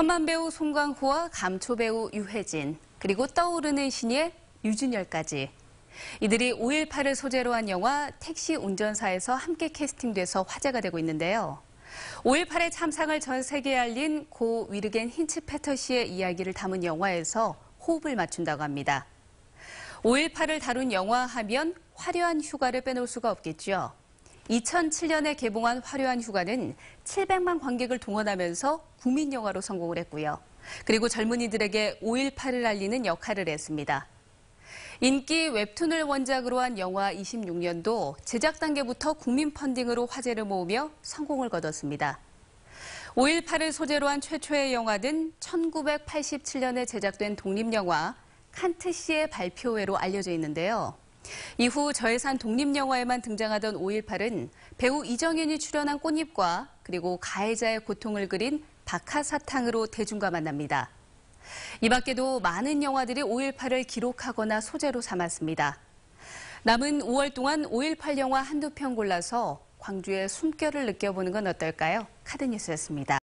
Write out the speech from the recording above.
천만 배우 송강호와 감초 배우 유해진, 그리고 떠오르는 신예 유준열까지 이들이 5.18을 소재로 한 영화 택시 운전사에서 함께 캐스팅돼서 화제가 되고 있는데요. 5.18의 참상을 전 세계에 알린 고 위르겐 힌츠페터 씨의 이야기를 담은 영화에서 호흡을 맞춘다고 합니다. 5.18을 다룬 영화 하면 화려한 휴가를 빼놓을 수가 없겠죠. 2007년에 개봉한 화려한 휴가는 700만 관객을 동원하면서 국민 영화로 성공을 했고요. 그리고 젊은이들에게 5.18을 알리는 역할을 했습니다. 인기 웹툰을 원작으로 한 영화 26년도 제작 단계부터 국민 펀딩으로 화제를 모으며 성공을 거뒀습니다. 5.18을 소재로 한 최초의 영화는 1987년에 제작된 독립영화 칸트 씨의 발표회로 알려져 있는데요. 이후 저예산 독립영화에만 등장하던 5.18은 배우 이정현이 출연한 꽃잎과 그리고 가해자의 고통을 그린 박하사탕으로 대중과 만납니다. 이 밖에도 많은 영화들이 5.18을 기록하거나 소재로 삼았습니다. 남은 5월 동안 5.18 영화 한두 편 골라서 광주의 숨결을 느껴보는 건 어떨까요? 카드뉴스였습니다.